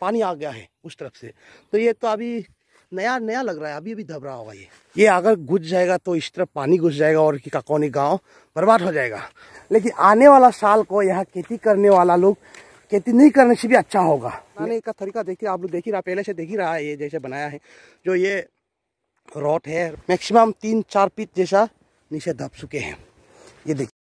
पानी आ गया है उस तरफ से तो ये तो अभी नया नया लग रहा है अभी अभी दब रहा होगा ये ये अगर घुस जाएगा तो इस तरफ पानी घुस जाएगा और कि काकोनी गांव बर्बाद हो जाएगा लेकिन आने वाला साल को यहाँ खेती करने वाला लोग खेती नहीं करने से भी अच्छा होगा मैंने का तरीका देखिए आप लोग देख ही रहा पहले से देख ही रहा है ये जैसे बनाया है जो ये रॉट है मैक्सिमम तीन चार फीट जैसा नीचे दब चुके हैं ये देखिए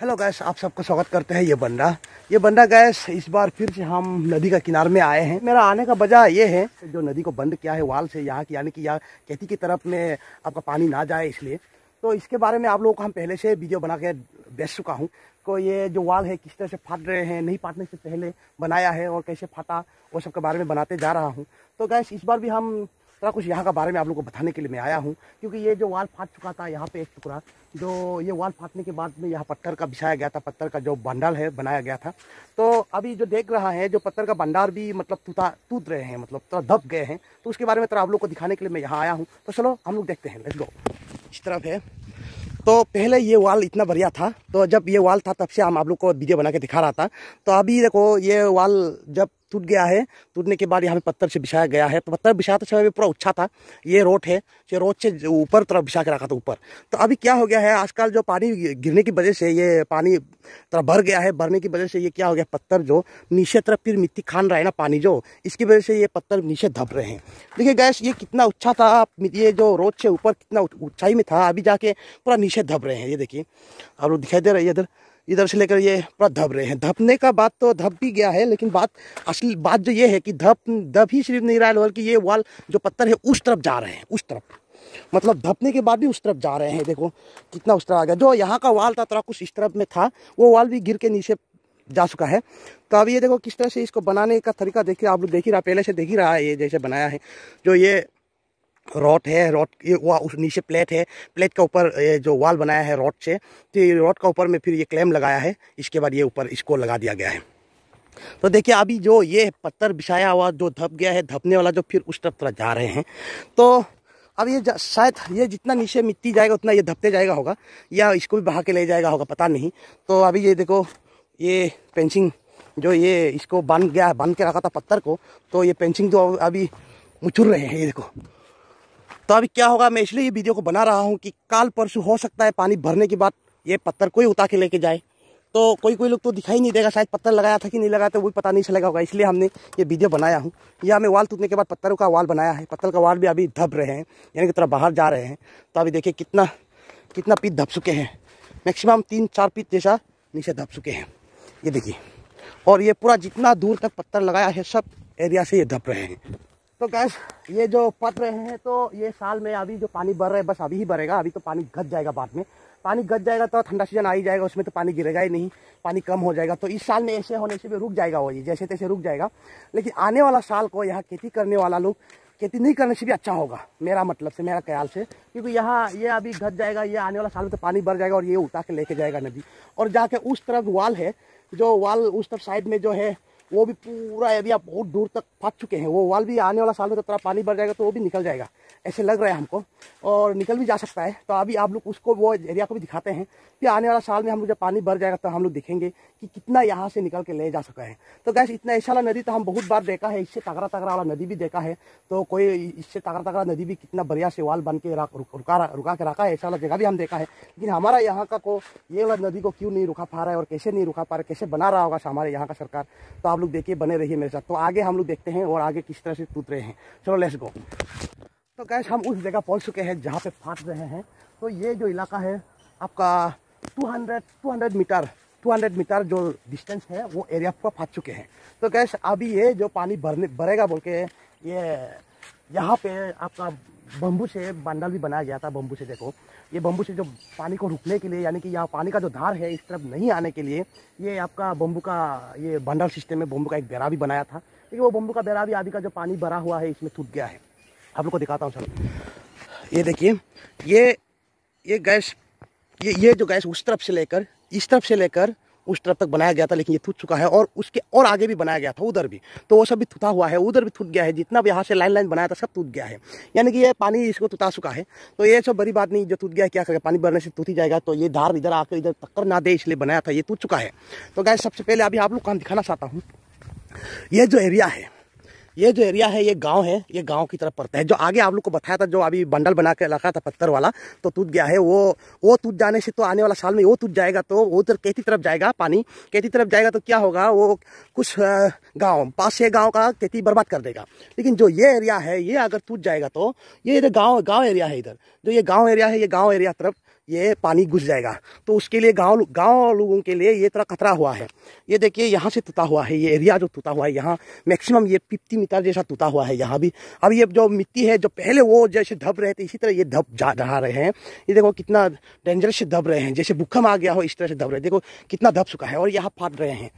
हेलो गैस आप सबका स्वागत करते हैं ये बंदा ये बंदा गैस इस बार फिर से हम नदी का किनार में आए हैं मेरा आने का वजह ये है जो नदी को बंद किया है वाल से यहाँ की यानी कि यहाँ खेती की तरफ में आपका पानी ना जाए इसलिए तो इसके बारे में आप लोगों को हम पहले से वीडियो बना के बेच चुका हूँ को तो ये जो वाल है किस तरह से फाट रहे हैं नहीं फाटने से पहले बनाया है और कैसे फाटा वो सब के बारे में बनाते जा रहा हूँ तो गैस इस बार भी हम थोड़ा तो कुछ यहाँ का बारे में आप लोग को बताने के लिए मैं आया हूँ क्योंकि ये जो वाल फाट चुका था यहाँ पे एक टुकड़ा जो ये वाल फाटने के बाद में यहाँ पत्थर का बिछाया गया था पत्थर का जो बंडाल है बनाया गया था तो अभी जो देख रहा है जो पत्थर का भंडार भी मतलब टूटा टूट रहे हैं मतलब थोड़ा दब गए हैं तो उसके बारे में थोड़ा आप लोग को दिखाने के लिए मैं यहाँ आया हूँ तो चलो हम लोग देखते हैं लेट गो इस तरफ है तो पहले ये वाल इतना बढ़िया था तो जब ये वाल था तब से हम आप लोग को वीडियो बना के दिखा रहा था तो अभी देखो ये वाल जब टूट गया है टूटने के बाद यहाँ पे पत्थर से बिछाया गया है पत्थर बिछाते तो समय पूरा उच्छा था ये रोड है ये रोड से ऊपर तरफ बिछा के रखा था ऊपर तो अभी क्या हो गया है आजकल जो पानी गिरने की वजह से ये पानी तरफ भर गया है भरने की वजह से ये क्या हो गया पत्थर जो नीचे तरफ फिर मिट्टी खान रहा है ना पानी जो इसकी वजह से ये पत्थर नीचे धप रहे हैं देखिए गैस ये कितना उच्छा था ये जो रोड से ऊपर कितना ऊंचाई में था अभी जाके पूरा नीचे धप रहे हैं ये देखिए आप लोग दिखाई दे रही है इधर इधर से लेकर ये पूरा धब रहे हैं धपने का बात तो धप भी गया है लेकिन बात असली बात जो ये है कि धप धप ही सिर्फ नहीं रहा है बल्कि ये वाल जो पत्थर है उस तरफ जा रहे हैं उस तरफ मतलब धपने के बाद भी उस तरफ जा रहे हैं देखो कितना उस तरफ आ गया जो यहाँ का वाल था थोड़ा कुछ इस तरफ में था वो वाल भी गिर के नीचे जा चुका है तो अब ये देखो किस तरह से इसको बनाने का तरीका देखिए आप लोग देख ही रहा पहले से देख ही रहा है ये जैसे बनाया है जो ये रॉड है रॉड ये वहाँ उस नीचे प्लेट है प्लेट के ऊपर जो वॉल बनाया है रॉड से तो ये रॉड का ऊपर में फिर ये क्लेम लगाया है इसके बाद ये ऊपर इसको लगा दिया गया है तो देखिए अभी जो ये पत्थर बिछाया हुआ जो धप गया है धपने वाला जो फिर उस तरफ तरफ जा रहे हैं तो अब ये शायद ये जितना नीचे मिट्टी जाएगा उतना ये धपते जाएगा होगा या इसको भी बहा के ले जाएगा होगा पता नहीं तो अभी ये देखो ये पेंसिंग जो ये इसको बांध गया बांध के रखा था पत्थर को तो ये पेंसिंग जो तो अभी मुचुर रहे हैं ये देखो तो अभी क्या होगा मैं इसलिए ये वीडियो को बना रहा हूँ कि काल परसों हो सकता है पानी भरने के बाद ये पत्थर कोई उतार के लेके जाए तो कोई कोई लोग तो दिखाई नहीं देगा शायद पत्थर लगाया था कि नहीं लगाया था वो भी पता नहीं चलेगा होगा इसलिए हमने ये वीडियो बनाया हूँ या हमें वाल टूटने के बाद पत्थरों का वाल बनाया है पत्थर का वाल भी अभी धब रहे हैं यानी कि तरह बाहर जा रहे हैं तो अभी देखिए कितना कितना पीत धप चुके हैं मैक्सिमम तीन चार पीत जैसा नीचे धप चुके हैं ये देखिए और ये पूरा जितना दूर तक पत्थर लगाया है सब एरिया से ये धप रहे हैं तो गैस ये जो पत रहे हैं तो ये साल में अभी जो पानी भर रहा है बस अभी ही भरेगा अभी तो पानी घट जाएगा बाद में पानी घट जाएगा तो ठंडा सीजन आ ही जाएगा उसमें तो पानी गिरेगा ही नहीं पानी कम हो जाएगा तो इस साल में ऐसे होने से भी रुक जाएगा वो ये जैसे तैसे रुक जाएगा लेकिन आने वाला साल को यहाँ खेती करने वाला लोग खेती नहीं करने से भी अच्छा होगा मेरा मतलब से मेरा ख्याल से क्योंकि यहाँ ये अभी घट जाएगा ये आने वाला साल में तो पानी भर जाएगा और ये उठा के लेके जाएगा नदी और जाके उस तरफ वाल है जो वाल उस तरफ साइड में जो है वो भी पूरा अभी आप बहुत दूर तक फंस चुके हैं वो वाल भी आने वाला साल में तो थोड़ा पानी भर जाएगा तो वो भी निकल जाएगा ऐसे लग रहा है हमको और निकल भी जा सकता है तो अभी आप लोग उसको वो एरिया को भी दिखाते हैं कि आने वाला साल में हम लोग जब पानी भर जाएगा तो हम लोग देखेंगे कि कितना यहाँ से निकल के ले जा सका है तो गैस इतना ऐसा वाला नदी तो हम बहुत बार देखा है इससे तगड़ा तगड़ा वाला नदी भी देखा है तो कोई इससे तगड़ा तगड़ा नदी भी कितना बढ़िया से वाल बन के रुका रुका के रखा है ऐसा वाला जगह भी हम देखा है लेकिन हमारा यहाँ का को ये वाला नदी को क्यों नहीं रुका पा रहा है और कैसे नहीं रुका पा रहा है कैसे बना रहा होगा हमारे यहाँ का सरकार तो आप लोग देखिए बने रहिए मेरे साथ तो आगे हम लोग देखते हैं और आगे किस तरह से टूट रहे हैं चलो लेट्स गो तो कैश हम उस जगह पहुंच चुके हैं जहाँ पे फाट रहे हैं तो ये जो इलाका है आपका 200 200 मीटर 200 मीटर जो डिस्टेंस है वो एरिया आपका फाट चुके हैं तो कैश अभी ये जो पानी भरने भरेगा बोल के ये यहाँ पे आपका बम्बू से बांडल भी बनाया गया था बम्बू से देखो ये बम्बू से जो पानी को रुकने के लिए यानी कि यहाँ पानी का जो धार है इस तरफ नहीं आने के लिए ये आपका बम्बू का ये बांडल सिस्टम में बम्बू का एक बेरा भी बनाया था लेकिन वो बम्बू का बेरा भी आदि का जो पानी भरा हुआ है इसमें टूट गया है आप लोग को दिखाता हूँ चलो ये देखिए ये ये गैस ये ये जो गैस उस तरफ से लेकर इस तरफ से लेकर उस तरफ तक बनाया गया था लेकिन ये थूट चुका है और उसके और आगे भी बनाया गया था उधर भी तो वो सब भी थूटा हुआ है उधर भी थूट गया है जितना भी यहाँ से लाइन लाइन बनाया था सब टूट गया है यानी कि ये पानी इसको टूटा चुका है तो ये सब बड़ी बात नहीं जो टूट गया है क्या करेगा पानी भरने से टूट ही जाएगा तो ये धार इधर आकर इधर टक्कर ना दे इसलिए बनाया था ये टूट चुका है तो गाय सबसे पहले अभी आप लोग काम दिखाना चाहता हूँ ये जो एरिया है ये जो एरिया है ये गांव है ये गांव की तरफ पड़ता है जो आगे आप लोग को बताया था जो अभी बंडल बना के रखा था पत्थर वाला तो टूट गया है वो वो टूट जाने से तो आने वाला साल में वो टूट जाएगा तो वो उधर कैसी तरफ जाएगा पानी कैसी तरफ जाएगा तो क्या होगा वो कुछ गाँव पाँच छः गाँव का खेती बर्बाद कर देगा लेकिन जो ये एरिया है ये अगर टूट जाएगा तो ये इधर गाँव गाँव एरिया है इधर जो ये गाँव एरिया है ये गाँव एरिया तरफ ये पानी घुस जाएगा तो उसके लिए गांव गांव लोगों के लिए ये तरह खतरा हुआ है ये देखिए यहाँ से टूटा हुआ है ये एरिया जो टूटा हुआ है यहाँ मैक्सिमम ये पिप्ती मीटर जैसा टूटा हुआ है यहाँ भी अब ये जो मिट्टी है जो पहले वो जैसे धब रहे थे इसी तरह ये धब जा रहा रहे हैं ये देखो कितना डेंजरस से धब रहे हैं जैसे भूखम आ गया हो इस तरह से धब रहे देखो कितना धब चुका है और यहाँ फाट रहे हैं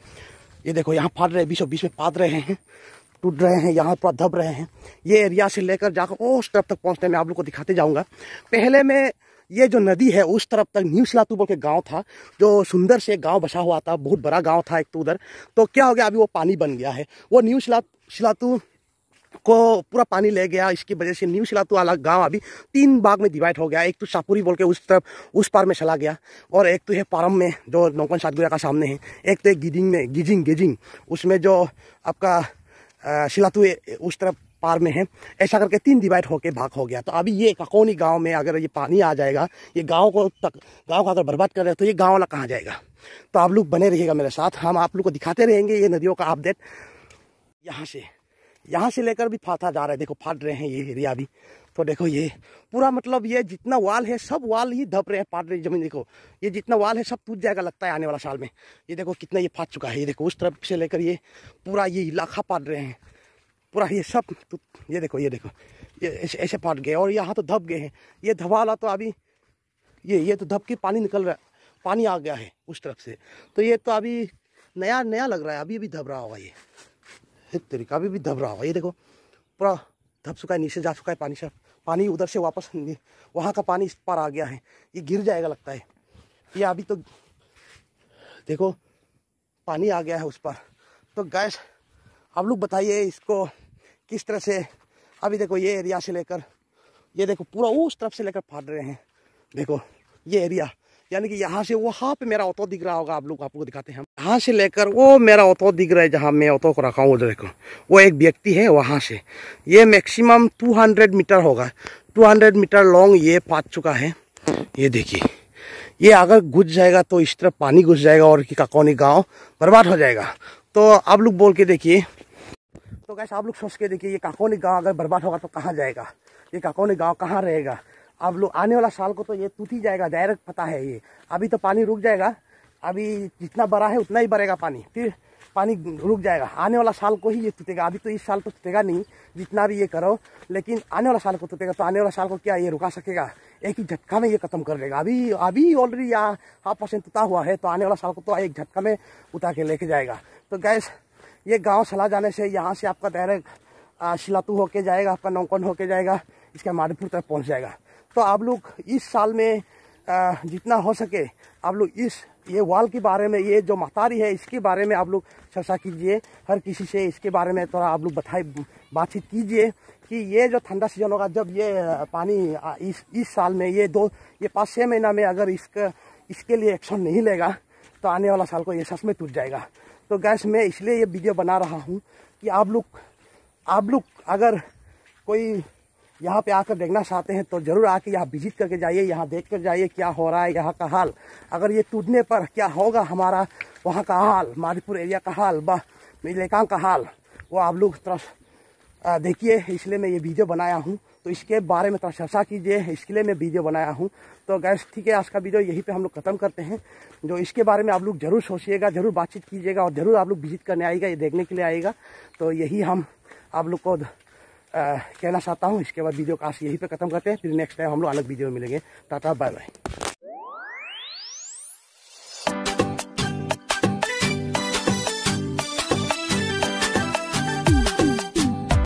ये देखो यहाँ फाट रहे हैं बीसों बीस में फाट रहे हैं टूट रहे हैं यहाँ पर धब रहे हैं ये एरिया से लेकर जाकर उस तरफ तक पहुँचने में आप लोग को दिखाते जाऊँगा पहले मैं ये जो नदी है उस तरफ तक न्यू सिलातू बोल के गांव था जो सुंदर से गांव बसा हुआ था बहुत बड़ा गांव था एक तो उधर तो क्या हो गया अभी वो पानी बन गया है वो न्यू सिला सिलातू को पूरा पानी ले गया इसकी वजह से न्यू सिलातू वाला गांव अभी तीन भाग में डिवाइड हो गया एक तो शाहपुरी बोल के उस तरफ उस पार में चला गया और एक तो है पारम में जो नौकन सातगुरा का सामने है एक तो है गिजिंग में गिजिंग गिजिंग उसमें जो आपका सिलातू उस तरफ पार में है ऐसा करके तीन डिवाइड होकर भाग हो गया तो अभी ये ककोनी गांव में अगर ये पानी आ जाएगा ये गांव को तक गांव का अगर बर्बाद कर रहे तो ये गांव वाला कहाँ जाएगा तो आप लोग बने रहिएगा मेरे साथ हम आप लोग को दिखाते रहेंगे ये नदियों का अपडेट यहाँ से यहाँ से लेकर भी फाटा जा रहा है देखो फाट रहे हैं ये एरिया भी तो देखो ये पूरा मतलब ये जितना वाल है सब वाल ही धप रहे हैं फाट रहे जमीन देखो ये जितना वाल है सब टूट जाएगा लगता है आने वाला साल में ये देखो कितना ये फाट चुका है ये देखो उस तरफ से लेकर ये पूरा ये इलाका फाट रहे हैं पूरा ये सब तो ये देखो ये देखो ये ऐसे ऐसे फट गए और यहाँ तो धब गए हैं ये धवाला तो अभी ये ये तो धब के पानी निकल रहा है पानी आ गया है उस तरफ से तो ये तो अभी नया नया लग रहा है अभी अभी धब रहा होगा ये एक तरीका अभी भी धब रहा होगा ये देखो पूरा धप चुका है नीचे जा चुका है पानी सब पानी उधर से वापस वहाँ का पानी इस पार आ गया है ये गिर जाएगा लगता है ये अभी तो देखो पानी आ गया है उस पर तो गैस आप लोग बताइए इसको किस तरह से अभी देखो ये एरिया से लेकर ये देखो पूरा उस तरफ से लेकर फाट रहे हैं देखो ये एरिया यानी कि यहाँ से वो हाँ पे मेरा ऑटो दिख रहा होगा आप लोग आप लोग दिखाते हैं यहाँ से लेकर वो मेरा ऑटो दिख रहा है जहाँ मैं ऑटो को रखा हूँ उधर देखो वो एक व्यक्ति है वहाँ से ये मैक्सिमम 200 मीटर होगा 200 मीटर लॉन्ग ये फाट चुका है ये देखिए ये अगर घुस जाएगा तो इस तरफ पानी घुस जाएगा और कि काकोनी गाँव बर्बाद हो जाएगा तो आप लोग बोल के देखिए तो कैसे आप लोग सोच के देखिए ये काकोनी गांव अगर बर्बाद होगा तो कहाँ जाएगा ये काकोनी गांव कहाँ रहेगा आप लोग आने वाला साल को तो ये टूट ही जाएगा डायरेक्ट पता है ये अभी तो पानी रुक जाएगा अभी जितना बड़ा है उतना ही बढ़ेगा पानी फिर पानी रुक जाएगा आने वाला साल को ही ये टूटेगा अभी तो इस साल तो टूटेगा नहीं जितना भी ये करो लेकिन आने वाला साल को टूटेगा तो आने वाला साल को क्या ये रुका सकेगा एक ही झटका में ये खत्म कर लेगा अभी अभी ऑलरेडी यहाँ हाफ परसेंट टूटा हुआ है तो आने वाला साल को तो एक झटका में उठा के लेके जाएगा तो गैस ये गांव सला जाने से यहाँ से आपका डायरेक्ट शिलातू होके जाएगा आपका नौकन होके जाएगा इसका माधपुर तक पहुँच जाएगा तो आप लोग इस साल में जितना हो सके आप लोग इस ये वाल के बारे में ये जो महतारी है इसके बारे में आप लोग चर्चा कीजिए हर किसी से इसके बारे में थोड़ा आप लोग बताए बातचीत कीजिए कि ये जो ठंडा सीजन होगा जब ये पानी इस इस साल में ये दो ये पाँच छः महीना में अगर इसका इसके लिए एक्शन नहीं लेगा तो आने वाला साल को ये सच में टूट जाएगा तो गैस मैं इसलिए ये वीडियो बना रहा हूँ कि आप लोग आप लोग अगर कोई यहाँ पे आकर देखना चाहते हैं तो ज़रूर आके यहाँ विजिट करके जाइए यहाँ देख कर जाइए क्या हो रहा है यहाँ का हाल अगर ये टूटने पर क्या होगा हमारा वहाँ का हाल माधीपुर एरिया का हाल बा मिलेकांग का हाल वो आप लोग तरफ देखिए इसलिए मैं ये वीडियो बनाया हूँ तो इसके बारे में थोड़ा चर्चा कीजिए इसके लिए मैं वीडियो बनाया हूँ तो गैस ठीक है आज का वीडियो यहीं पे हम लोग ख़त्म करते हैं जो इसके बारे में आप लोग जरूर सोचिएगा जरूर बातचीत कीजिएगा और ज़रूर आप लोग विजिट करने आएगा ये देखने के लिए आएगा तो यही हम आप लोग को कहना चाहता हूँ इसके बाद वीडियो का यहीं पर ख़त्म करते हैं फिर नेक्स्ट टाइम हम लोग अलग वीडियो में मिलेंगे टाटा बाय बाय